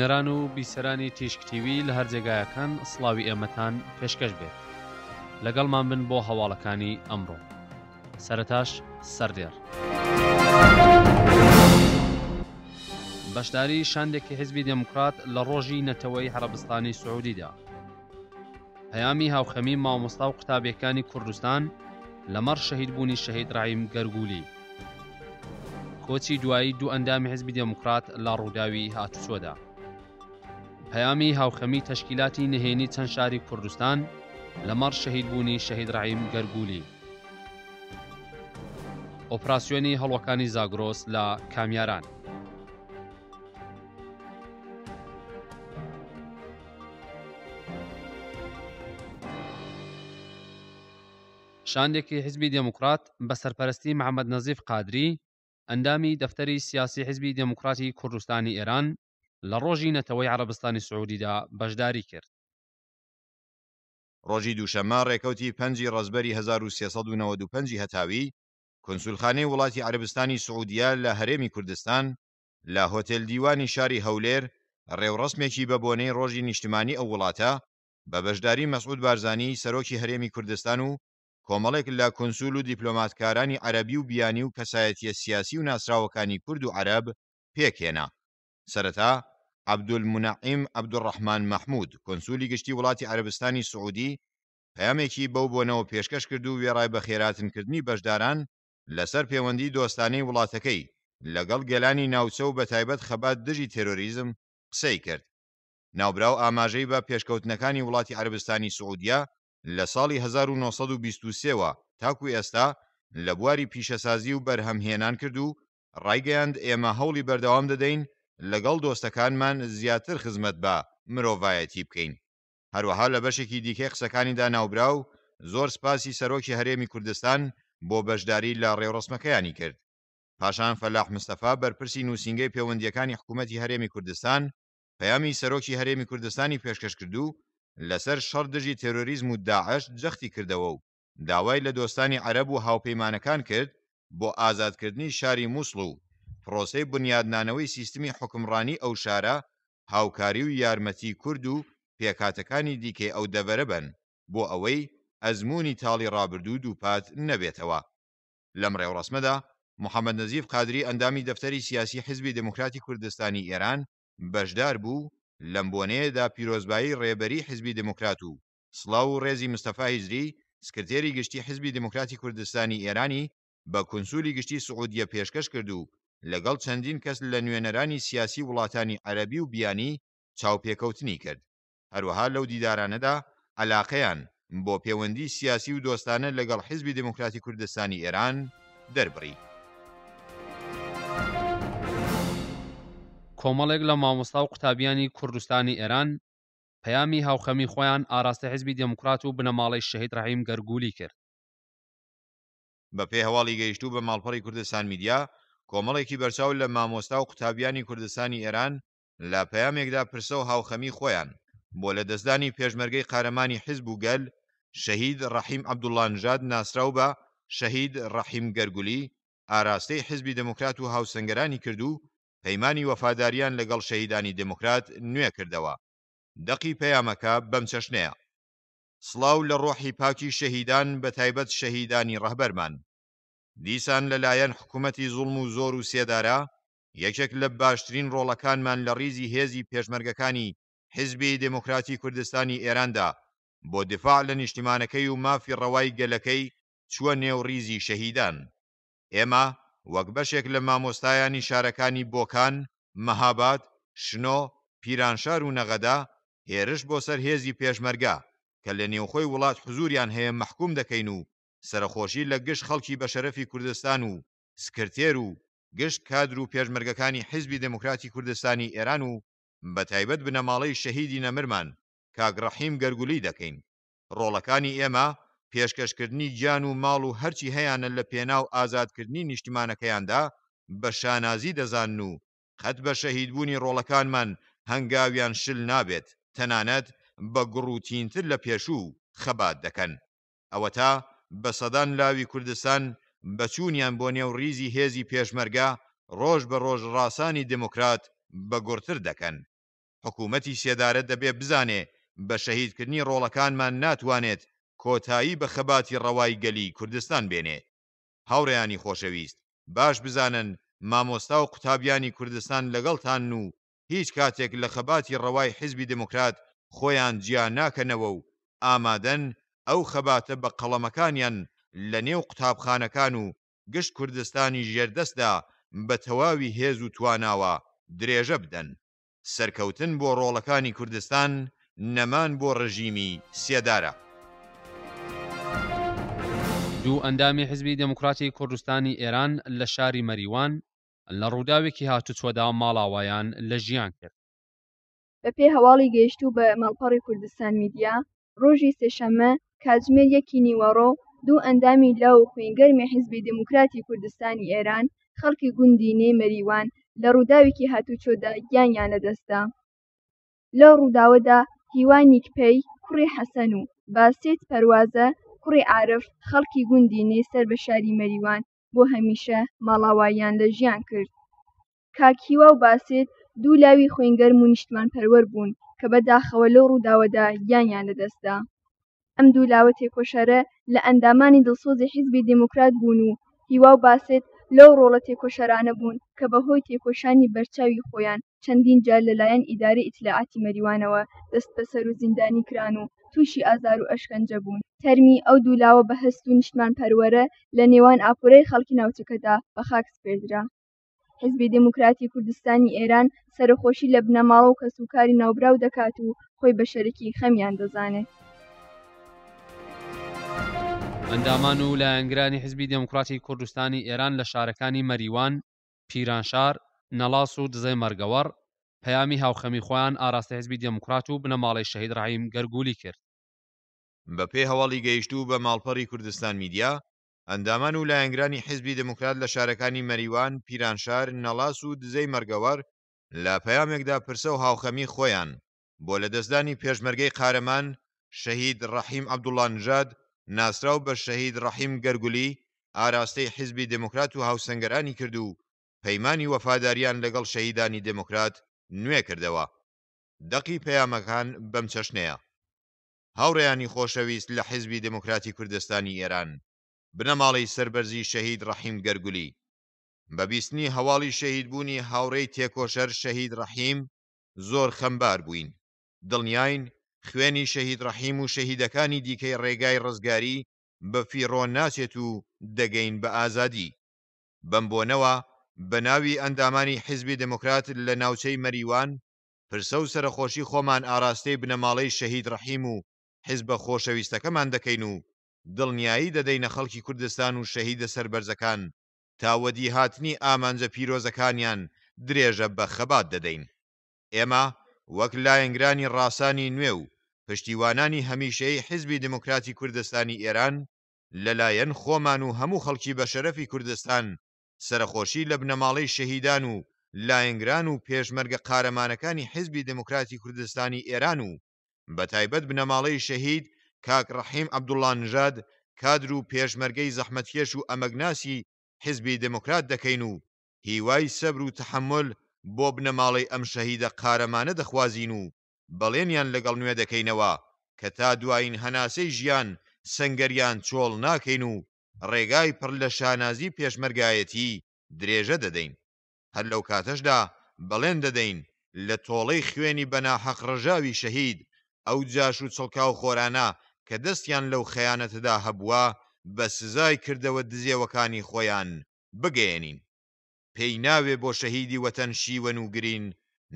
بینەران و بیسەرانی تیشکتیوی لە هەرجێگایەکان سڵاوی ئێمەتان پێشکەش بێت لەگەڵمان بن بۆ هەواڵەکانی ئەمڕۆ سەرتاش سەردێر بەشداری شاندێکی حزبی دموکرات لە ڕۆژی نەتەوەی هەرەبستانی سعودیدا هەیامی هاوخەمی مامۆستا و قوتابیەکانی کوردستان لەمەڕ شەهید بوونی شەهید ڕایم گەرگولی کۆچی دوایی دوو ئەندامی حزبی دموکرات لە ڕووداوی هاتوچۆدا پەیامی هاوخەمی تەشکیلاتی نهێنی چەند شاری کوردستان لەمەڕ شەهیدبوونی شەهید ڕعیم گەرگولی ئۆپراسیۆنی هەڵوەکانی زاگرۆس لە کامیاران شاندێکی حزبی دموکرات بە سەرپەرستی محەممەد نەزیف قادری ئەندامی دەفتەری سیاسی حزبی دموکراتی کوردستانی ئێران لە ڕۆژی نەتەوەی عربستانی سعودیدا بەشداری کرد ڕۆژی دووشەمە ڕێکەوتی پەنجی ڕزبەری 1395 هەتاوی کنسولخانەی وڵاتی عربستانی سعودیا لە هەرێمی کوردستان لە هۆتێل دیوانی شاری هەولێر ڕێوڕسمێکی بە بۆنەی ڕۆژی نیشتمانی ئەو وڵاتە بە بەشداری مەسعود بارزانانی سەرۆکی هەرێمی کوردستان و کۆمەڵێک لە کنسول و دیپلۆماتکارانی عەربی و بیانی و کەسایەتی سیاسی و ناسراوەکانی کورد و عەرب پێکێنا سەرەتا عبدولمونعیم عبدوڕحمان مەحمود کۆنسولی گشتی وڵاتی عربستانی سعودی پامێکی بەو بۆنەوە پێشکەش کرد و وێڕای بە خێراتنکردنی بەشداران لەسەر پەیوەندی دۆستانەی وڵاتەکەی لەگەڵ گەلانی ناوچە و بە تایبەت خەبات دژی تێرۆریزم قسەی کرد ناوبراو ئاماژەی بە پێشکەوتنەکانی وڵاتی عربستانی سعودیا لە ساڵی 1923ەوە تاکو ئێستا لە بواری پیشەسازی و بەرهەمهێنان کرد و ڕایگەیاند ئێمە هەوڵی بەردەوام دەدەین لەگەڵ دۆستەکانمان زیاتر خزمەت بە مرۆڤایەتی بکەین هەروەها لە بەشێکی دیکەی قسەکانیدا ناوبراو زۆر سپاسی سەرۆکی هەرێمی کوردستان بۆ بەشداری لە ڕێوڕسمەکەیانی کرد پاشان فەلاح مستەفا بەرپرسی نووسنگەی پەیوەندیەکانی حکوومەتتی هەرێمی کوردستان پەیامی سەرۆکی هەرێمی کوردستانی پێشکەش کردو لەسەر شەڕدژی تێرۆریزم و داعش جەختی کردەوە و داوای لە دۆستانی عەرب و هاوپەیمانەکان کرد بۆ ئازادکردنی شاری مووسڵ و پرۆسەی بنیادنانەوەی سیستمی حکمڕانی ئەو شارە هاوکاری و یارمەتی کورد و پێکاتەکانی دیکێ ئەو دەبەرە بن بۆ ئەوەی ئەزمموی تاڵی ڕابردوو دووپات نەبێتەوە لەم ڕێوڕسمەدا محەممەد نەزیف قادری ئەندامی دەفتەری سیاسی حزبی دموکراتی کوردستانی ئێران بەشدار بوو لەم بۆنەیەدا پیرۆزبایی ڕێبەری حزبی دموکرات و سڵاو و ڕێزی مستەفا هیزری سکرتێری گشتی حزبی دموکراتی کوردستانی ئێرانی بە کنسولی گشتی سعودیە پێشکەش کرد و لەگەڵ چەندین کەس لە نوێنەرانی سیاسی وڵاتانی عەربی و بیانی چاوپێکەوتنی کرد هەروەها لەو دیدارانەدا علاقەیان بۆ پەیوەندی سیاسی و دۆستانە لەگەڵ حیزبی دموکراتی کوردستانی ئێران دەربڕی کۆمەڵێک لە مامۆستا و قوتابیانی کوردستانی ئێران پەیامی هاوخەمی خۆیان ئاراستە حزبی دموکرات و بنەماڵی شەهید ڕحیم گەرگولی کرد بە پێی هەواڵی گەیشتوو بە ماڵپەڕی کوردستان میدیا کۆمەڵێکی بەرچاو لە مامۆستا و قوتابیانی کوردستانی ئێران لە پەیامێکدا پرسە و هاوخەمی خۆیان بۆ لە دەستدانی پێشمەرگەی قارەمانی حیزب و گەل شەهید ڕەحیم عبدوڵانژاد ناسرااو بە شەهید ڕەحیم گەرگولی ئاراستەی حزبی دموکرات و هاوسنگەرانی کرد و پەیمانانی وەفاداریان لەگەڵ شەیدانی دموکرات نوێ کردەوە دەقی پەیامەکە بەم چەشنەیە سڵاو لە ڕۆحی پاکی شەهیدان بە تایبەت شەهیدانی ڕەهبەرمان دیسان لەلایەن حکوومەتی زوڵم و زۆر و سێدارە یەکێک لە باشترین ڕۆڵەکانمان لە ریزی هێزی پێشمەرگەکانی حزبی دموکراتی کوردستانی ئێراندا بۆ دفاع لە نیشتیمانەکەی و مافی ڕەوای گەلەکەی چووە نێو ریزی شەهیدان ئێمە وەک بەشێک لە مامۆستایانی شارەکانی بۆکان مەهاباد شنۆ پیرانشار و نەغەدا هێرش بۆ سەر هێزی پێشمەرگە کە لە نێوخۆی وڵات حزوریان هەیە محکوم دەکەین و سەرخۆشی لە گشت خەڵکی بە شەرەفی کوردستان و سکرتێر و گشت کادر و پێشمەرگەکانی حیزبی دموکراتی کوردستانی ئێران و بە تایبەت بنەماڵەی شەهیدی نەمرمان کاگڕەحیم گەرگولی دەکەین ڕۆڵەکانی ئێمە پێشکەشکردنی گیان و ماڵ و هەرچی هەیەە لە پێناو ئازادکردنی نیشتمانەکەیاندا بە شانازی دەزان و خەت بە شەهیدبوونی ڕۆڵەکانمان هەنگاویان شل نابێت تەنانەت بە گڕوتینتر لە پێشوو خەبات دەکەن ئەوە تا بە سەدان لاوی کوردستان بەچوونیان بۆ نێو ریزی هێزی پێشمەرگە ڕۆژ بە ڕۆژ ڕاسانی دموکرات بە گرتر دەکەن حکوومەتی سێدارە دەبێ بزانێ بە شەهیدکردنی ڕۆڵەکانمان ناتوانێت کۆتایی بە خەباتی ڕەوای گەلی کوردستان بێنێ هاوڕێیانی خۆشەویست باش بزانن مامۆستا و قوتابیانی کوردستان لەگەڵتان و هیچ کاتێک لە خەباتی ڕەوای حزبی دموکرات خۆیان جیا ناکەنەوە و ئامادەن ئەو خەباتە بە قەڵەمەکانیان لە نێو قوتابخانەکان و گشت کوردستانی ژێردەستدا بە تەواوی هێز و تواناوە درێژە بدەن سەرکەوتن بۆ ڕۆڵەکانی کوردستان نەمان بۆ ڕژیمی سێدارە. دوو ئەندامی حزبی دموکراتی کوردستانی ئێران لە شاری مەریوان لە ڕووداوێکی هاتوچوەدا ماڵاوایان لە ژیان کرد بە پێ هەواڵی گەیشت و بە مەڵپەڕی کوردستان میدیا ڕۆژی سێشەمە کاتژمێر یەکی نیوەڕۆ دوو ئەندامی لاو و خوێنگەرمی حیزبی دموکراتی کوردستانی ئێران خەڵکی گوندی نێمەریوان لە ڕووداوێکی هاتوچۆدا گیانیان لەدەستا لە ڕووداوەدا هیوانی کپەی کوڕی حەسەن و باسێت پەروازە کوڕی عرف خەڵکی گوندی نێسەر بە شاری مەریوان بۆ هەمیشە ماڵاوایان لە ژیان کرد کاکیوا و باسێت دوو لاوی خوێنگەرم و نیشتمان پەروەەر بوون کە بەداخەوە لەو ڕووداوەدا گیانیان لەدەستا ئەم دوو لاوە تێکۆشەرە لە ئەندامانی دڵسۆزی حیزبی دموکرات بوون و هیوا و باسێت لەو ڕۆڵە تێکۆشەرانە بوون کە بەهۆی تێکۆشانی بەرچاوی خۆیان چەندین جار لەلایەن ئیداری ئیتلاعاتی مەریوانەوە دەست بەسەر و زیندانی کران و تووشی ئازار و ئەشکەنجە بوون تەرمی ئەو دوولاوە بە هەست و نیشتمان پەروەرە لە نێوان ئاپۆرەی خەڵکی ناوچەکەدا بە خاک سپێدرا حزبی دموکراتی کوردستانی ئێران سەرخۆشی لە بنەماڵە و کەسوکاری ناوبراو دەکات و خۆی بە شەرکی خەمیان دەزانێت ئەندامان و لایەنگرانی حزبی دموکراتی کوردستانی ئێران لە شارەکانی مەریوان پیرانشار نەلاس و دزەی مەرگەوەڕ پەیامی هاوخەمی خۆیان ئاراستە حزبی دموکرات و بنەماڵی شەهید ڕایم گەرگولی کرد بە پێی هەواڵی گەیشت و بە ماڵپەڕی کوردستان میدیا ئەندامان و لایەنگرانی حزبی دموکرات لە شارەکانی مەریوان پیرانشار نەلاس و دزەی مەرگەوەڕ لە پەیامێکدا پرسە و هاوخەمی خۆیان بۆ لەدەستدانی پێشمەرگەی قارەمان شەهید ڕەحیم عەبدوڵانژاد ناسراو بە شەهید ڕەحیم گەرگولی ئاراستەی حیزبی دموکرات و هاوسنگەرانی کرد و پەیمانی وەفاداریان لەگەڵ شەهیدانی دموکرات نوێ کردەوە دەقی پەیامەکان بەم چەشنەیە هاوڕێیانی خۆشەویست لە حیزبی دموکراتی کوردستانی ئێران بنەماڵی سربەرزی شەهید ڕەحیم گەرگولی بەبیستنی هەواڵی شەهید بوونی هاوڕێی تێکۆشەر شەهید ڕەحیم زۆر خەمبار بووین دڵنیاین خوێنی شەهید ڕەحیم و شەهیدەکانی دیکەی ڕێگای ڕزگاری بە فیڕۆن ناچێت و دەگەین بە ئازادی بەم بۆنەوە بە ناوی ئەندامانی حیزبی دموکرات لە ناوچەی مەریوان پرسە و سەرخۆشی خۆمان ئاراستەی بنەماڵەی شەهید ڕەحیم و حیز بە خۆشەویستەکەمان دەکەین و دڵنیایی دەدەینە خەڵکی کوردستان و شەهیدە سربەرزەکان تاوەدی هاتنی ئامانجە پیرۆزەکانیان درێژە بە خەبات دەدەین ئێمە وەک لایەنگرانی ڕاسانی نوێ و پشتیوانانی هەمیشەی حزبی دموکراتی کوردستانی ئێران لەلایەن خۆمان و هەموو خەڵکی بە شەرەفی کوردستان سەرخۆشی لە بنەماڵەی شەهیدان و لایەنگران و پێشمەرگە قارەمانەکانی حزبی دموکراتی کوردستانی ئێران و بە تایبەت بنەماڵەی شەهید کاک ڕەحیم عەبدوڵان نژاد کادر و پێشمەرگەی زەحمەتکێش و ئەمەگناسی حزبی دموکرات دەکەین و هیوای سەبر و تحمل بۆ بنەماڵی ئەم شەهیدە قارەمانە دەخوازین و بەڵێنیان لەگەڵ نوێ دەکەینەوە کە تا دوایین هەناسەی ژیان سنگەریان چۆڵ ناکەین و ڕێگای پڕ لە شانازی پێشمەرگایەتی درێژە دەدەین هەر لەو کاتەشدا بەڵێن دەدەین لە تۆڵەی خوێنی بەنا حەقڕژاوی شەهید ئەو جاش و چڵکا و خۆرانە کە دەستیان لەو خەیانەتدا هەبووە بە سزای کردەوە دزیەوەکانی خۆیان بگەێنین پێی ناوێ بۆ شەهیدی وەتەن شیوەن و گرین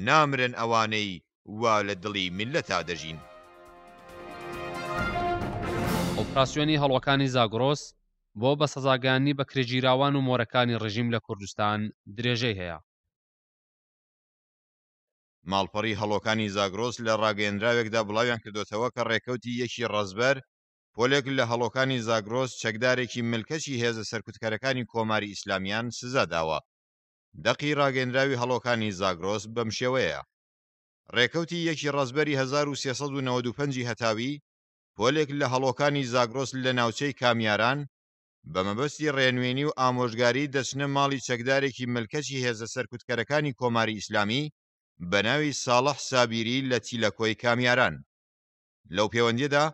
نامرن ئەوانەی وا لە دڵی میلەتا دەژین ئۆپراسسیۆنی هەڵەکانی زاگرۆس بۆ بە سەزاگانی بە کرێگیراوان و مۆرەکانی ڕژیم لە کوردستان درێژەی هەیە ماڵپەڕی هەڵۆکانی زاگرۆس لە ڕاگەندراوێکدا بڵاویان کردوتەوە کە ڕێکەوتی یەکی ڕزبەر پۆلێک لە هەڵۆکانی زاگرۆس چەکدارێکی ملکەشی هێزە سەرکوتکارەکانی کۆماری ئیسلامیان سزاداوە دەقی ڕاگەنراوی هەڵۆکانی زاگرۆس بەم شێوەیە ڕێکەوتی یەکی ڕزبەری 1395 هەتاوی پۆلێک لە هەڵۆکانی زاگرۆس لە ناوچەی کامیاران بە مەبەستی ڕێنوێنی و ئامۆژگاری دەچنە ماڵی چەکدارێکی ملکەچی هێزە سەرکوتکەرەکانی کۆماری ئیسلامی بە ناوی ساڵح سابیری لە تیلەکۆی کامیاران لەو پەیوەندیدا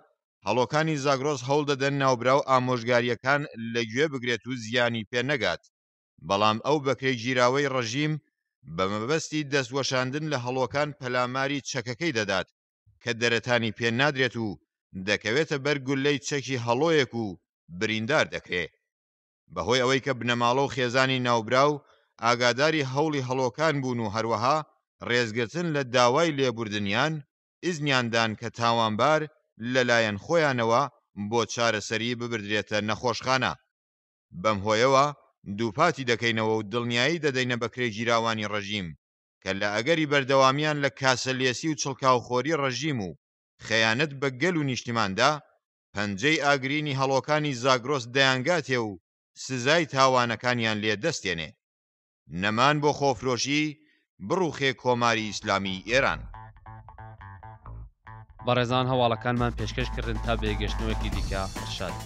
هەڵۆکانی زاگرۆس هەڵ دەدەن ناوبرا و ئامۆژگاریەکان لەگوێ بگرێت و زیانی پێ نەگات بەڵام ئەو بەکەی گیراوەی ڕژیم بە مەبەستی دەستوەشاندن لە هەڵۆکان پەلاماری چەکەکەی دەدات کە دەرەتانی پێ نادرێت و دەکەوێتە بەرگولەی چەکی هەڵۆیەک و بریندار دەکرێت بەهۆی ئەوەی کە بنەماڵە و خێزانی ناوبراو ئاگاداری هەوڵی هەڵۆکان بوون و هەروەها ڕێزگەچن لە داوای لێبوردنیان ئیزنیاندان کە تاوانبار لەلایەن خۆیانەوە بۆ چارەسەری ببردرێتە نەخۆشخانە بەم هۆیەوە دووپاتی دەکەینەوە و دڵنیایی دەدەینە بە کرێگیراوانی ڕژیم کە لە ئەگەری بەردەوامیان لە کاسەلێسی و چڵکاوخۆری ڕژیم و خەیانەت بە گەل و نیشتیماندا پەنجەی ئاگرینی هەڵۆکانی زاگرۆس دەیانگاتێ و سزای تاوانەکانیان لێ دەستێنێ نەمان بۆ خۆفرۆشی بڕوخێ کۆماری ئیسلامی ئێران بەڕێزان هەواڵەکانمان پێشکەشکردن تا بێگەشتنەوەکی دیکە شاد.